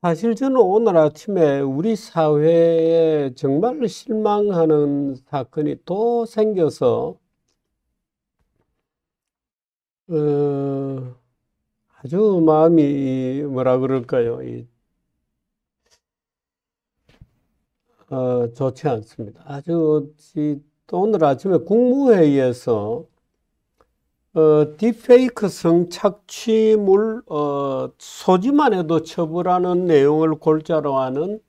사실 저는 오늘 아침에 우리 사회에 정말 실망하는 사건이 또 생겨서 어, 아주 마음이 뭐라 그럴까요? 이, 어, 좋지 않습니다. 아주 이, 또 오늘 아침에 국무회의에서 어, 딥페이크 성착취물 어, 소지만 해도 처벌하는 내용을 골자로 하는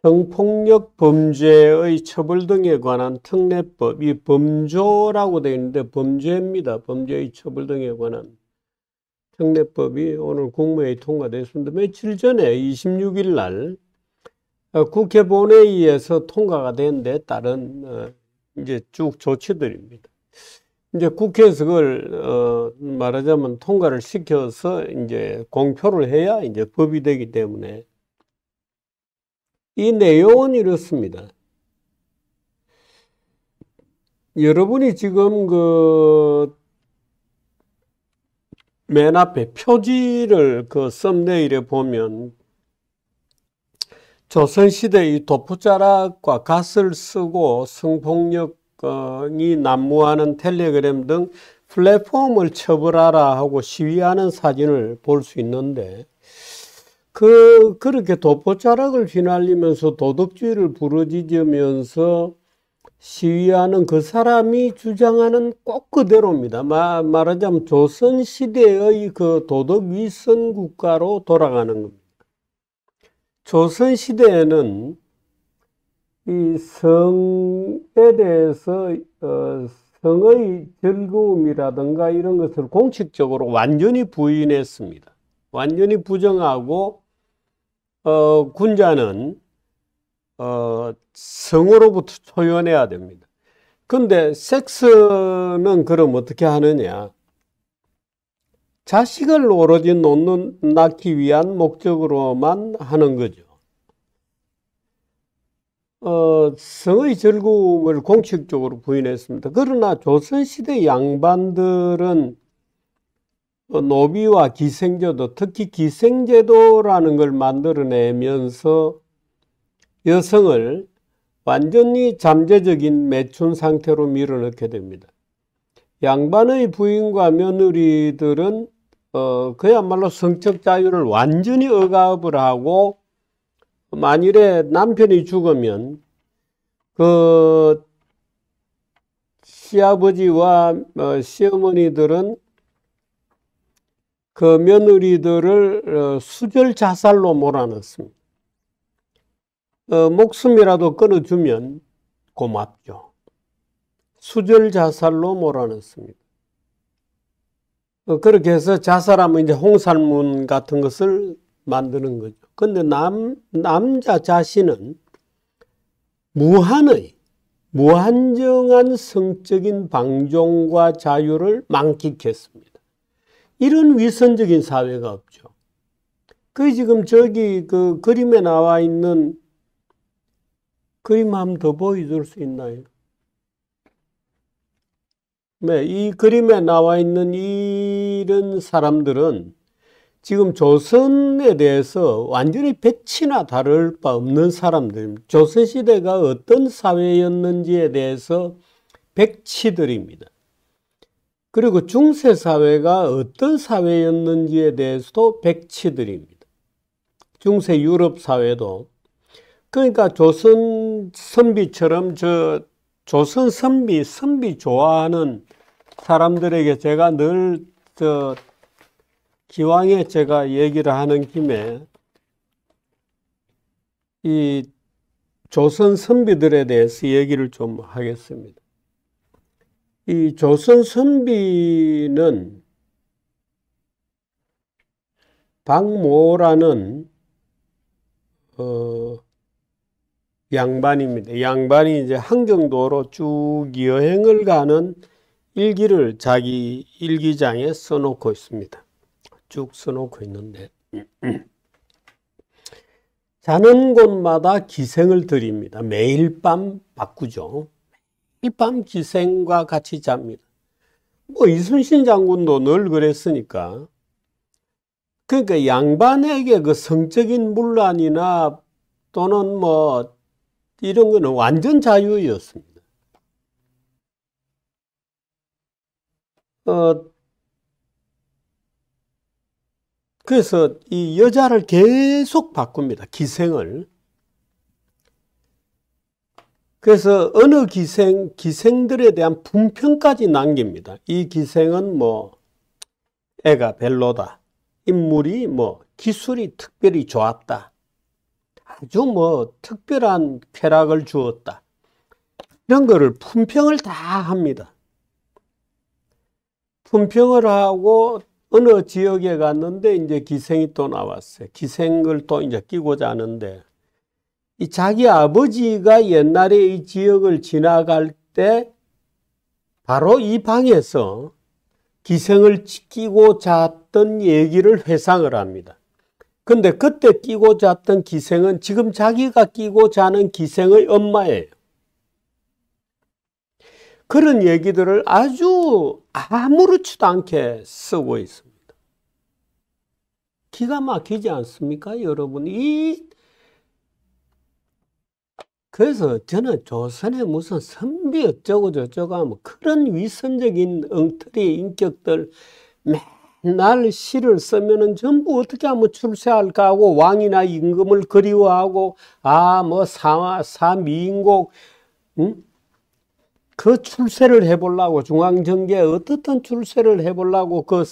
성폭력 범죄의 처벌 등에 관한 특례법, 이 범조라고 되어 있는데 범죄입니다. 범죄의 처벌 등에 관한 특례법이 오늘 국무회의 통과됐습니다. 며칠 전에 26일 날 어, 국회 본회의에서 통과가 된데 따른 어, 이제 쭉 조치들입니다. 이제 국회에서 그걸 어 말하자면 통과를 시켜서 이제 공표를 해야 이제 법이 되기 때문에 이 내용은 이렇습니다. 여러분이 지금 그 맨 앞에 표지를 그 썸네일에 보면 조선시대 이 도포자락과 갓을 쓰고 성폭력 이 난무하는 텔레그램 등 플랫폼을 처벌하라 하고 시위하는 사진을 볼 수 있는데 그 그렇게 도포자락을 휘날리면서 도덕주의를 부르짖으면서 시위하는 그 사람이 주장하는 꼭 그대로입니다. 말, 말하자면 조선 시대의 그 도덕 위선 국가로 돌아가는 겁니다. 조선 시대에는 이 성에 대해서 어, 성의 즐거움이라든가 이런 것을 공식적으로 완전히 부인했습니다. 완전히 부정하고 어, 군자는 어, 성으로부터 초연해야 됩니다. 근데 섹스는 그럼 어떻게 하느냐? 자식을 오로지 놓는, 낳기 위한 목적으로만 하는 거죠. 어, 성의 절구음을 공식적으로 부인했습니다. 그러나 조선시대 양반들은 어, 노비와 기생제도, 특히 기생제도라는 걸 만들어내면서 여성을 완전히 잠재적인 매춘 상태로 밀어넣게 됩니다. 양반의 부인과 며느리들은 어, 그야말로 성적 자유를 완전히 억압을 하고 만일에 남편이 죽으면 그 시아버지와 어, 시어머니들은 그 며느리들을 어, 수절 자살로 몰아넣습니다. 어, 목숨이라도 끊어주면 고맙죠. 수절 자살로 몰아넣습니다. 그렇게 해서 자살하면 이제 홍살문 같은 것을 만드는 거죠. 근데 남, 남자 자신은 무한의, 무한정한 성적인 방종과 자유를 만끽했습니다. 이런 위선적인 사회가 없죠. 그 지금 저기 그 그림에 나와 있는 그림 한번 더 보여줄 수 있나요? 네, 이 그림에 나와 있는 이런 사람들은 지금 조선에 대해서 완전히 배치나 다를 바 없는 사람들입니다. 조선시대가 어떤 사회였는지에 대해서 백치들입니다. 그리고 중세사회가 어떤 사회였는지에 대해서도 백치들입니다. 중세 유럽 사회도. 그러니까 조선 선비처럼 저 조선 선비, 선비 좋아하는 사람들에게 제가 늘저 기왕에 제가 얘기를 하는 김에 이 조선 선비들에 대해서 얘기를 좀 하겠습니다. 이 조선 선비는 박모라는 어 양반입니다. 양반이 이제 한경도로 쭉 여행을 가는 일기를 자기 일기장에 써놓고 있습니다. 쭉 써놓고 있는데 음, 음. 자는 곳마다 기생을 드립니다. 매일 밤 바꾸죠. 매일 밤 기생과 같이 잡니다. 뭐 이순신 장군도 늘 그랬으니까 그러니까 양반에게 그 성적인 문란이나 또는 뭐 이런 거는 완전 자유였습니다. 어, 그래서 이 여자를 계속 바꿉니다. 기생을. 그래서 어느 기생, 기생들에 대한 분평까지 남깁니다. 이 기생은 뭐, 애가 별로다. 인물이 뭐, 기술이 특별히 좋았다. 아주 뭐, 특별한 쾌락을 주었다. 이런 거를 품평을 다 합니다. 품평을 하고 어느 지역에 갔는데 이제 기생이 또 나왔어요. 기생을 또 이제 끼고자 하는데 이 자기 아버지가 옛날에 이 지역을 지나갈 때 바로 이 방에서 기생을 끼고 잤던 얘기를 회상을 합니다. 근데 그때 끼고 잤던 기생은 지금 자기가 끼고 자는 기생의 엄마예요. 그런 얘기들을 아주 아무렇지도 않게 쓰고 있습니다. 기가 막히지 않습니까, 여러분? 이 그래서 저는 조선의 무슨 선비 어쩌고 저쩌고 하면 그런 위선적인 엉터리 인격들 맨날 시를 쓰면은 전부 어떻게 하면 출세할까 하고 왕이나 임금을 그리워하고 아 뭐 사미인곡 응? 그 출세를 해보려고 중앙정계에 어떻든 출세를 해보려고 그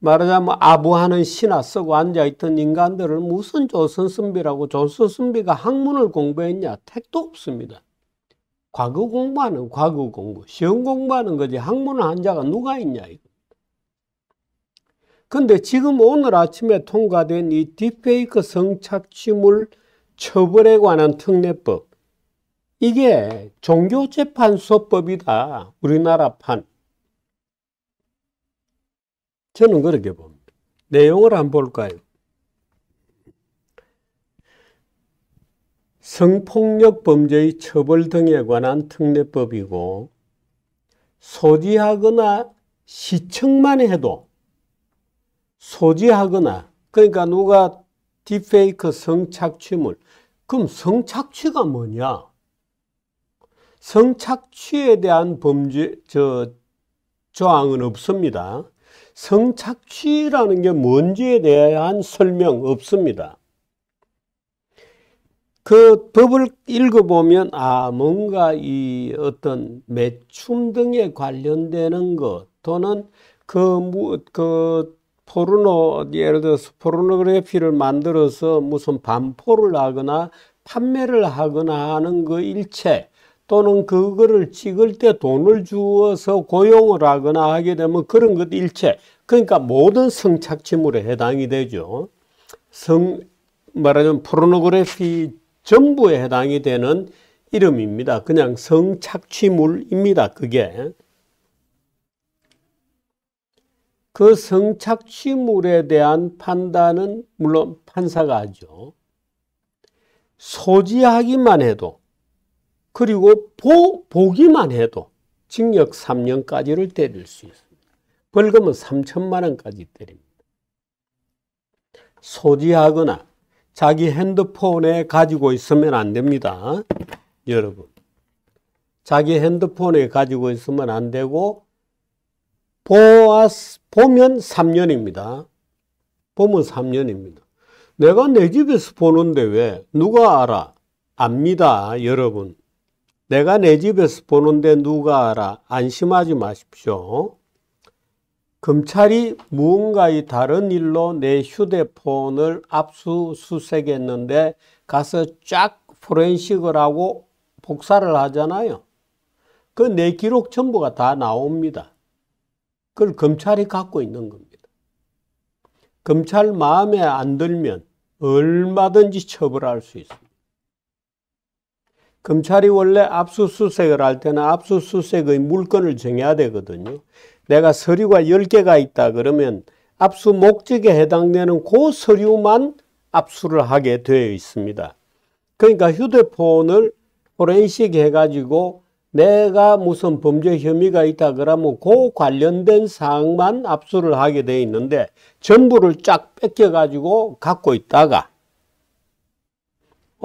말하자면 아부하는 신화 쓰고 앉아있던 인간들을 무슨 조선선비라고 조선선비가 학문을 공부했냐 택도 없습니다. 과거 공부하는 과거 공부 시험 공부하는 거지 학문을 한 자가 누가 있냐 이거. 근데 지금 오늘 아침에 통과된 이 딥페이크 성착취물 처벌에 관한 특례법 이게 종교재판소법이다. 우리나라판. 저는 그렇게 봅니다. 내용을 한번 볼까요? 성폭력 범죄의 처벌 등에 관한 특례법이고 소지하거나 시청만 해도 소지하거나 그러니까 누가 디페이크 성착취물 그럼 성착취가 뭐냐? 성착취에 대한 범죄 저 조항은 없습니다. 성착취라는 게 뭔지에 대한 설명 없습니다. 그 법을 읽어보면 아 뭔가 이 어떤 매춤 등에 관련되는 것 또는 그그 그 포르노 예를 들어서 포르노그래피를 만들어서 무슨 반포를 하거나 판매를 하거나 하는 그 일체 또는 그거를 찍을 때 돈을 주어서 고용을 하거나 하게 되면 그런 것 일체 그러니까 모든 성착취물에 해당이 되죠. 성 말하자면 프로노그래피 전부에 해당이 되는 이름입니다. 그냥 성착취물입니다. 그게 그 성착취물에 대한 판단은 물론 판사가 하죠. 소지하기만 해도 그리고 보, 보기만 해도 징역 3년까지를 때릴 수 있습니다. 벌금은 3천만 원까지 때립니다. 소지하거나 자기 핸드폰에 가지고 있으면 안 됩니다. 여러분. 자기 핸드폰에 가지고 있으면 안 되고, 보았, 보면 3년입니다. 보면 3년입니다. 내가 내 집에서 보는데 왜? 누가 알아? 압니다, 여러분. 내가 내 집에서 보는데 누가 알아? 안심하지 마십시오. 검찰이 무언가의 다른 일로 내 휴대폰을 압수수색했는데 가서 쫙 포렌식을 하고 복사를 하잖아요. 그 내 기록 전부가 다 나옵니다. 그걸 검찰이 갖고 있는 겁니다. 검찰 마음에 안 들면 얼마든지 처벌할 수 있습니다. 검찰이 원래 압수수색을 할 때는 압수수색의 물건을 정해야 되거든요. 내가 서류가 10개가 있다 그러면 압수 목적에 해당되는 그 서류만 압수를 하게 되어 있습니다. 그러니까 휴대폰을 포렌식 해가지고 내가 무슨 범죄 혐의가 있다 그러면 그 관련된 사항만 압수를 하게 되어 있는데 전부를 쫙 뺏겨가지고 갖고 있다가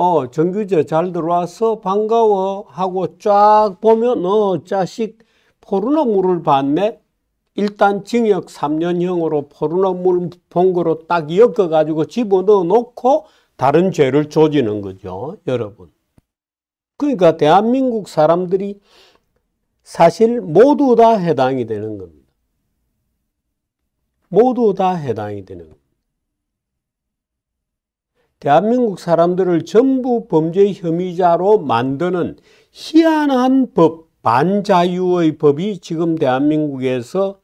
어, 정규제 잘 들어와서 반가워 하고 쫙 보면, 어, 자식 포르노물을 봤네? 일단 징역 3년형으로 포르노물 본 거로 딱 엮어가지고 집어넣어 놓고 다른 죄를 조지는 거죠, 여러분. 그러니까 대한민국 사람들이 사실 모두 다 해당이 되는 겁니다. 모두 다 해당이 되는 겁니다. 대한민국 사람들을 전부 범죄 혐의자로 만드는 희한한 법, 반자유의 법이 지금 대한민국에서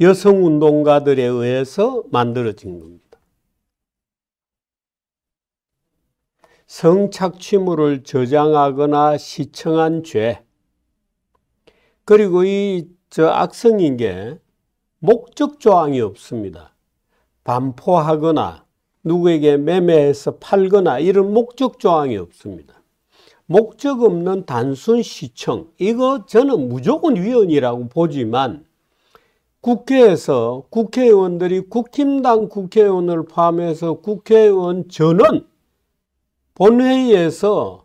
여성 운동가들에 의해서 만들어진 겁니다. 성착취물을 저장하거나 시청한 죄. 그리고 이 저 악성인 게 목적 조항이 없습니다. 반포하거나 누구에게 매매해서 팔거나 이런 목적 조항이 없습니다. 목적 없는 단순 시청, 이거 저는 무조건 위헌이라고 보지만 국회에서 국회의원들이 국힘당 국회의원을 포함해서 국회의원 전원 본회의에서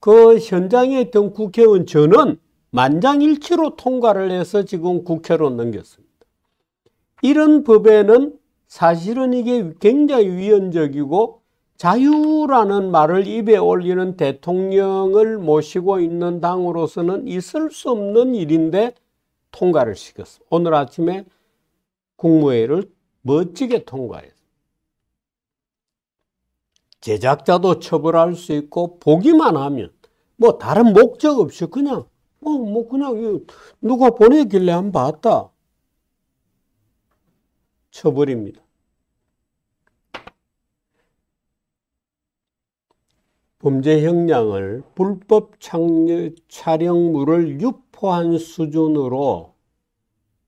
그 현장에 있던 국회의원 전원 만장일치로 통과를 해서 지금 국회로 넘겼습니다. 이런 법에는 사실은 이게 굉장히 위헌적이고 자유라는 말을 입에 올리는 대통령을 모시고 있는 당으로서는 있을 수 없는 일인데 통과를 시켰어. 오늘 아침에 국무회의를 멋지게 통과했어. 제작자도 처벌할 수 있고 보기만 하면 뭐 다른 목적 없이 그냥 뭐, 뭐 그냥 누가 보내길래 한 봤다. 처벌입니다. 범죄 형량을 불법 촬영물을 유포한 수준으로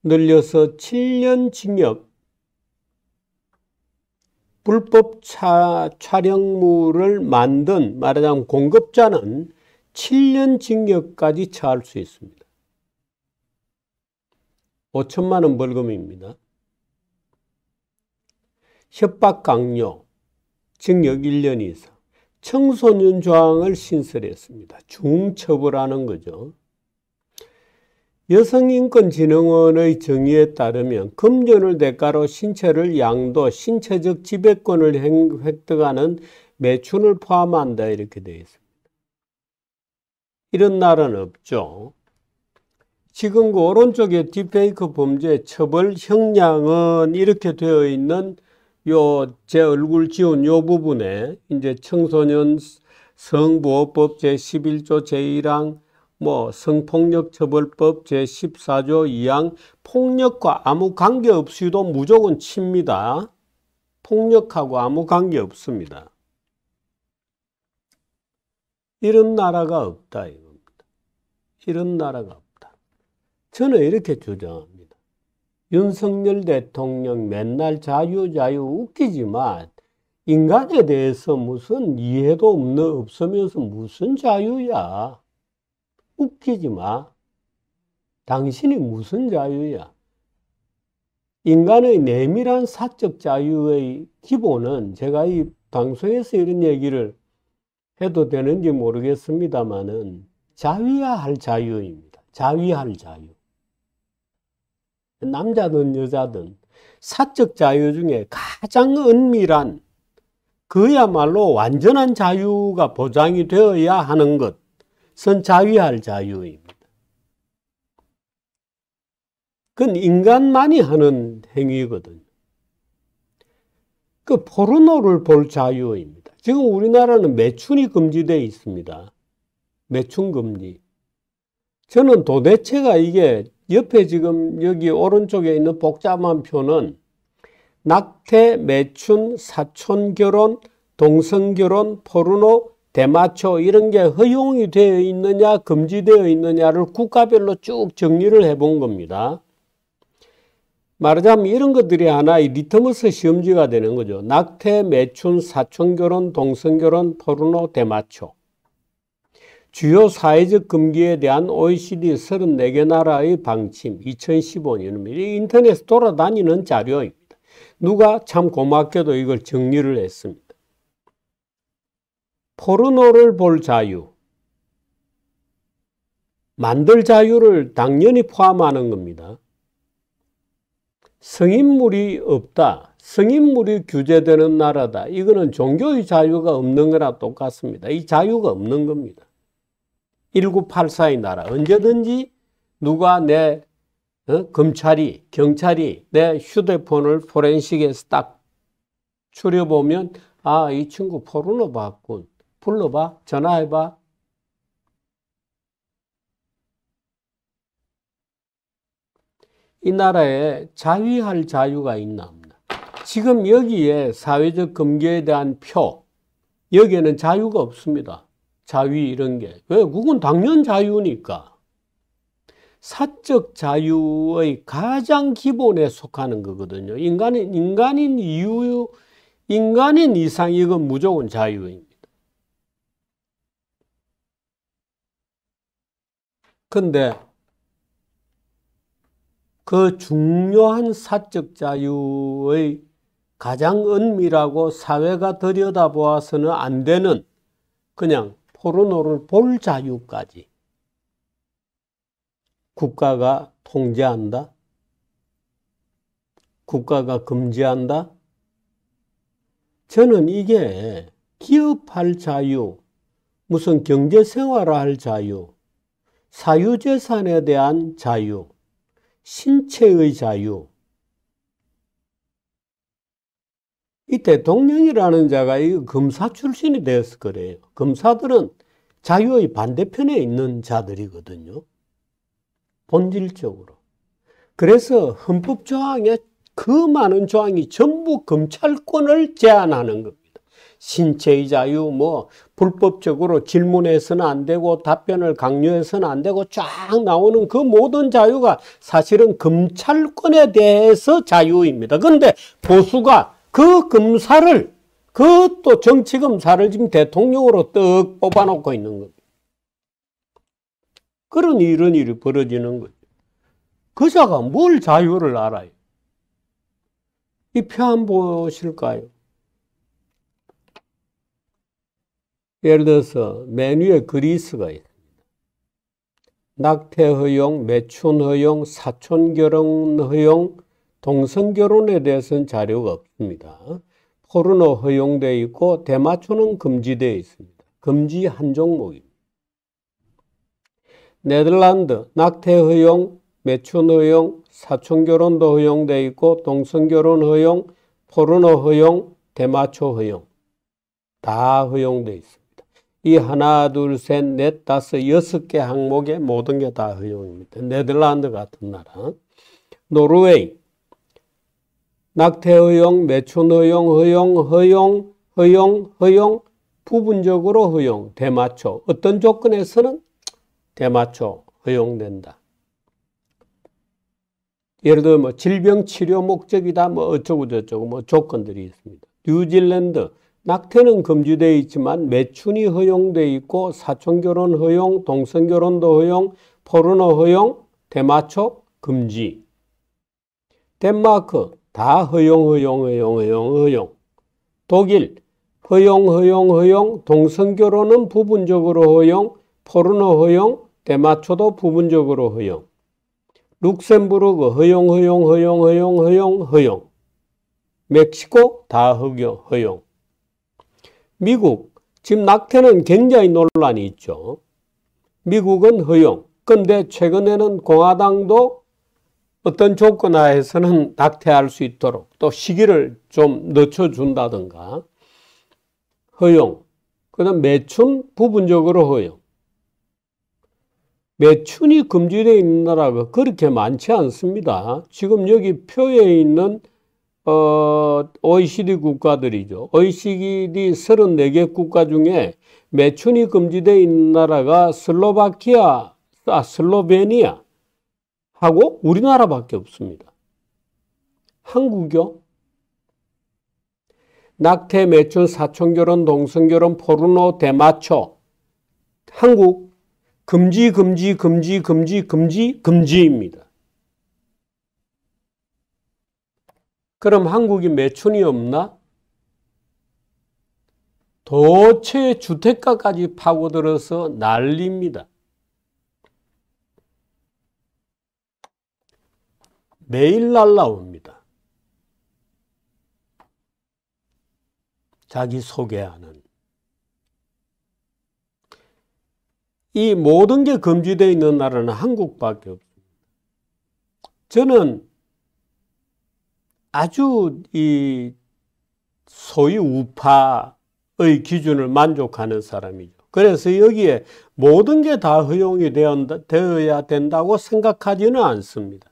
늘려서 7년 징역, 불법 차, 촬영물을 만든 말하자면 공급자는 7년 징역까지 처할 수 있습니다. 5천만 원 벌금입니다. 협박 강요, 징역 1년 이상. 청소년 조항을 신설했습니다. 중처벌하는 거죠. 여성인권진흥원의 정의에 따르면 금전을 대가로 신체를 양도, 신체적 지배권을 획득하는 매춘을 포함한다 이렇게 되어 있습니다. 이런 날은 없죠. 지금 그 오른쪽에 딥페이크 범죄 처벌 형량은 이렇게 되어 있는 요제 얼굴 지운 요 부분에 이제 청소년 성보호법 제 11조 제 1항 뭐 성폭력 처벌법 제 14조 2항 폭력과 아무 관계 없이도 무조건 칩니다. 폭력하고 아무 관계 없습니다. 이런 나라가 없다 이겁니다. 이런 나라가 없다. 저는 이렇게 주장합니다. 윤석열 대통령 맨날 자유 자유 웃기지만 인간에 대해서 무슨 이해도 없는 없으면서 무슨 자유야 웃기지 마 당신이 무슨 자유야 인간의 내밀한 사적 자유의 기본은 제가 이 방송에서 이런 얘기를 해도 되는지 모르겠습니다만은 자위야할 자유입니다. 자위할 자유. 남자든 여자든 사적 자유 중에 가장 은밀한 그야말로 완전한 자유가 보장이 되어야 하는 것은 자위할 자유입니다. 그건 인간만이 하는 행위거든요. 그 포르노를 볼 자유입니다. 지금 우리나라는 매춘이 금지되 있습니다. 매춘 금지. 저는 도대체가 이게 옆에 지금 여기 오른쪽에 있는 복잡한 표는 낙태, 매춘, 사촌결혼, 동성결혼, 포르노, 대마초 이런 게 허용이 되어 있느냐 금지되어 있느냐를 국가별로 쭉 정리를 해본 겁니다. 말하자면 이런 것들이 하나의 리터머스 시험지가 되는 거죠. 낙태, 매춘, 사촌결혼, 동성결혼, 포르노, 대마초. 주요 사회적 금기에 대한 OECD 34개 나라의 방침 2015년입니다. 인터넷 에 돌아다니는 자료입니다. 누가 참 고맙게도 이걸 정리를 했습니다. 포르노를 볼 자유, 만들 자유를 당연히 포함하는 겁니다. 성인물이 없다. 성인물이 규제되는 나라다. 이거는 종교의 자유가 없는 거나 똑같습니다. 이 자유가 없는 겁니다. 1984의 나라. 언제든지 누가 내 어? 검찰이, 경찰이 내 휴대폰을 포렌식에서 딱 추려보면 아, 이 친구 포르노 봤군. 불러봐. 전화해봐. 이 나라에 자위할 자유가 있나 없나. 지금 여기에 사회적 검교에 대한 표, 여기에는 자유가 없습니다. 자위 이런 게. 왜? 그건 당연 자유니까. 사적 자유의 가장 기본에 속하는 거거든요. 인간인, 인간인 이유, 인간인 이상 이건 무조건 자유입니다. 근데 그 중요한 사적 자유의 가장 은밀하고 사회가 들여다보아서는 안 되는 그냥 포르노를 볼 자유까지 국가가 통제한다? 국가가 금지한다? 저는 이게 기업할 자유, 무슨 경제생활을 할 자유, 사유재산에 대한 자유, 신체의 자유, 이 대통령이라는 자가 이 검사 출신이 되었을 거래요. 검사들은 자유의 반대편에 있는 자들이거든요. 본질적으로. 그래서 헌법 조항에 그 많은 조항이 전부 검찰권을 제한하는 겁니다. 신체의 자유, 뭐, 불법적으로 질문해서는 안 되고, 답변을 강요해서는 안 되고, 쫙 나오는 그 모든 자유가 사실은 검찰권에 대해서 자유입니다. 근데 보수가 그 검사를 그또 정치 검사를 지금 대통령으로 떡 뽑아놓고 있는 겁니다. 그런 이런 일이 벌어지는 거죠. 그 자가 뭘 자유를 알아요? 이표안 보실까요? 예를 들어서 맨 위에 그리스가 있습니다. 낙태 허용, 매춘 허용, 사촌 결혼 허용, 동성결혼에 대해서는 자료가 없습니다. 포르노 허용되어 있고 대마초는 금지되어 있습니다. 금지 한 종목입니다. 네덜란드 낙태 허용, 매춘 허용, 사촌 결혼도 허용되어 있고 동성 결혼 허용, 포르노 허용, 대마초 허용 다 허용되어 있습니다. 이 하나, 둘, 셋, 넷, 다섯, 여섯 개 항목에 모든 게 다 허용입니다. 네덜란드 같은 나라. 노르웨이, 낙태허용, 매춘허용, 허용, 허용, 허용, 허용, 부분적으로 허용, 대마초. 어떤 조건에서는 대마초 허용된다. 예를 들어 뭐 질병 치료 목적이다 뭐 어쩌고 저쩌고 뭐 조건들이 있습니다. 뉴질랜드 낙태는 금지되어 있지만 매춘이 허용되어 있고 사촌결혼 허용, 동성결혼도 허용, 포르노 허용, 대마초 금지. 덴마크 다 허용, 허용, 허용, 허용, 허용. 독일, 허용, 허용, 허용, 동성결혼은 부분적으로 허용, 포르노 허용, 대마초도 부분적으로 허용. 룩셈부르크 허용, 허용, 허용, 허용, 허용, 허용. 멕시코 다 허용, 허용. 미국, 지금 낙태는 굉장히 논란이 있죠. 미국은 허용. 근데 최근에는 공화당도 어떤 조건 하에서는 낙태할 수 있도록 또 시기를 좀 늦춰준다든가 허용, 그 다음 매춘 부분적으로 허용. 매춘이 금지되어 있는 나라가 그렇게 많지 않습니다. 지금 여기 표에 있는 어, OECD 국가들이죠. OECD 34개 국가 중에 매춘이 금지되어 있는 나라가 슬로바키아, 아, 슬로베니아, 하고 우리나라밖에 없습니다. 한국요? 낙태, 매춘, 사촌결혼, 동성결혼, 포르노, 대마초. 한국 금지, 금지, 금지, 금지, 금지, 금지입니다. 그럼 한국이 매춘이 없나? 도체 주택가까지 파고들어서 난리입니다. 매일 날라옵니다. 자기 소개하는. 이 모든 게 금지되어 있는 나라는 한국밖에 없습니다. 저는 아주 이 소위 우파의 기준을 만족하는 사람이죠. 그래서 여기에 모든 게 다 허용이 되어야 된다고 생각하지는 않습니다.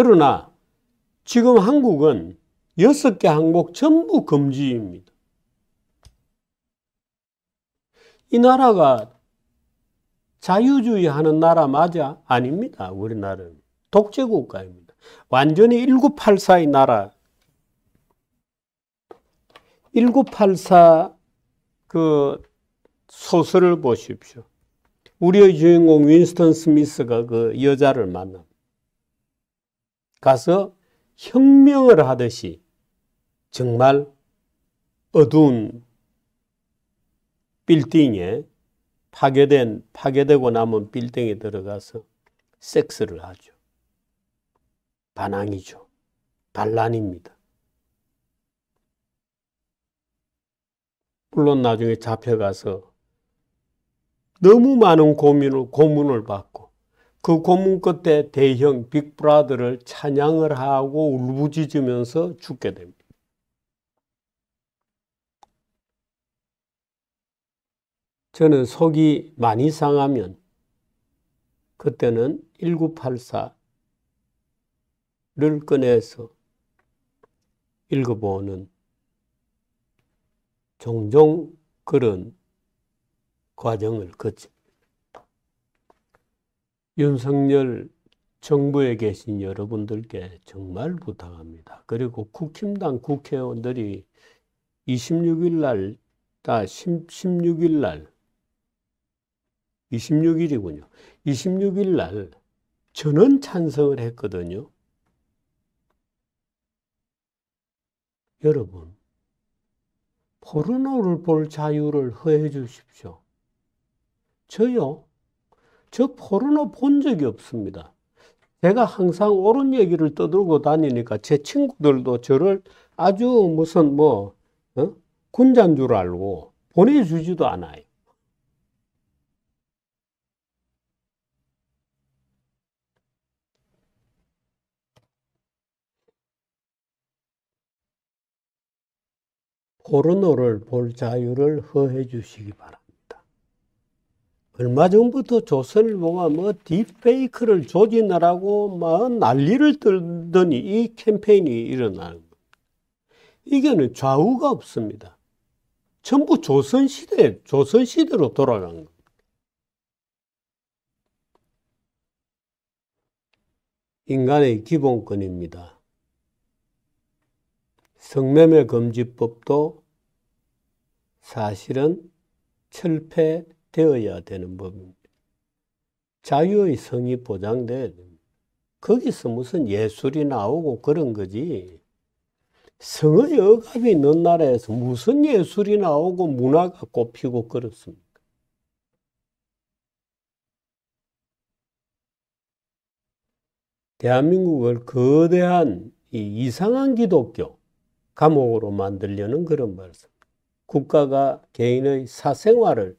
그러나 지금 한국은 여섯 개 항목 전부 금지입니다. 이 나라가 자유주의 하는 나라 맞아? 아닙니다. 우리나라는. 독재국가입니다. 완전히 1984의 나라. 1984 그 소설을 보십시오. 우리의 주인공 윈스턴 스미스가 그 여자를 만납니다. 가서 혁명을 하듯이 정말 어두운 빌딩에 파괴된 파괴되고 남은 빌딩에 들어가서 섹스를 하죠. 반항이죠. 반란입니다. 물론 나중에 잡혀가서 너무 많은 고민을 고문을 받고 그 고문 끝에 대형 빅브라더를 찬양을 하고 울부짖으면서 죽게 됩니다. 저는 속이 많이 상하면 그때는 1984를 꺼내서 읽어보는 종종 그런 과정을 거칩니다. 윤석열 정부에 계신 여러분들께 정말 부탁합니다. 그리고 국힘당 국회의원들이 26일 날, 다1 16일 날, 26일이군요. 26일 날 전원 찬성을 했거든요. 여러분, 포르노를 볼 자유를 허해 주십시오. 저요? 저 포르노 본 적이 없습니다. 제가 항상 옳은 얘기를 떠들고 다니니까 제 친구들도 저를 아주 무슨 뭐 어? 군자인 줄 알고 보내주지도 않아요. 포르노를 볼 자유를 허해 주시기 바랍니다. 얼마 전부터 조선일보가 뭐 딥페이크를 조진하라고 막 뭐 난리를 떨더니 이 캠페인이 일어나는 겁 이게는 좌우가 없습니다. 전부 조선시대, 조선시대로 돌아간 겁니 인간의 기본권입니다. 성매매 금지법도 사실은 철폐 되어야 되는 법입니다. 자유의 성이 보장돼야 됩니다. 거기서 무슨 예술이 나오고 그런 거지. 성의 억압이 있는 나라에서 무슨 예술이 나오고 문화가 꽃피고 그렇습니까? 대한민국을 거대한 이 이상한 기독교 감옥으로 만들려는 그런 말씀. 국가가 개인의 사생활을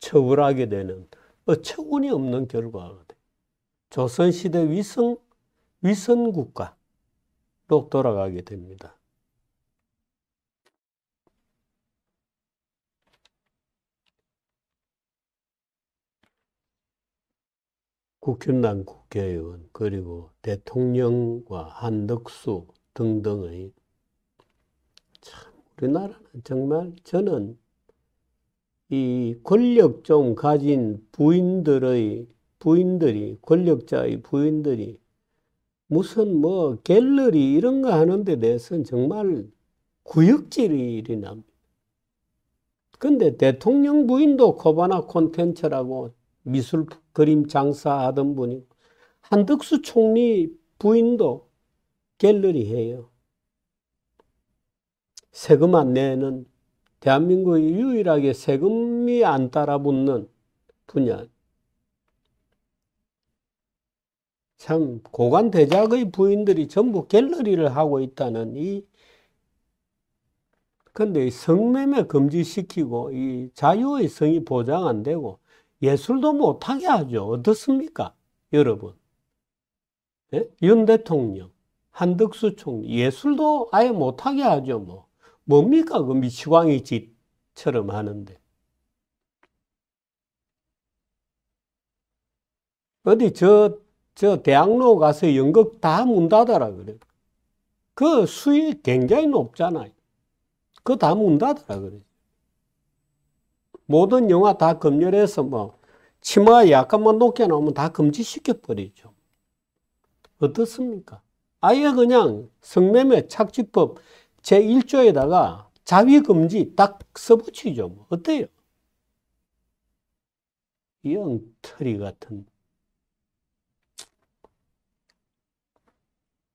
처벌하게 되는 어처구니 없는 결과가 돼. 조선시대 위성, 위선국가로 돌아가게 됩니다. 국힘당 국회의원 그리고 대통령과 한덕수 등등의 참 우리나라는 정말 저는 이 권력 좀 가진 부인들의 부인들이 권력자의 부인들이 무슨 뭐 갤러리 이런 거 하는데 대해서는 정말 구역질이 일이 납니다. 근데 대통령 부인도 코바나 콘텐츠라고 미술 그림 장사하던 분이 한덕수 총리 부인도 갤러리 해요. 세금 안 내는 대한민국의 유일하게 세금이 안 따라붙는 분야. 참 고관 대작의 부인들이 전부 갤러리를 하고 있다는 이 근데 이 성매매 금지시키고 이 자유의 성이 보장 안 되고 예술도 못하게 하죠. 어떻습니까? 여러분. 예? 윤 대통령, 한덕수 총리, 예술도 아예 못하게 하죠, 뭐. 뭡니까? 그 미치광이 짓처럼 하는데. 어디 저, 저 대학로 가서 연극 다문 닫아라 그래. 그 수익 굉장히 높잖아요. 그 다문 닫아라 그래. 모든 영화 다 검열해서 뭐, 치마 약간만 높게 나오면 다 금지시켜버리죠. 어떻습니까? 아예 그냥 성매매 착취법 제1조에다가 자위금지 딱 써붙이죠. 뭐. 어때요? 이터리 같은.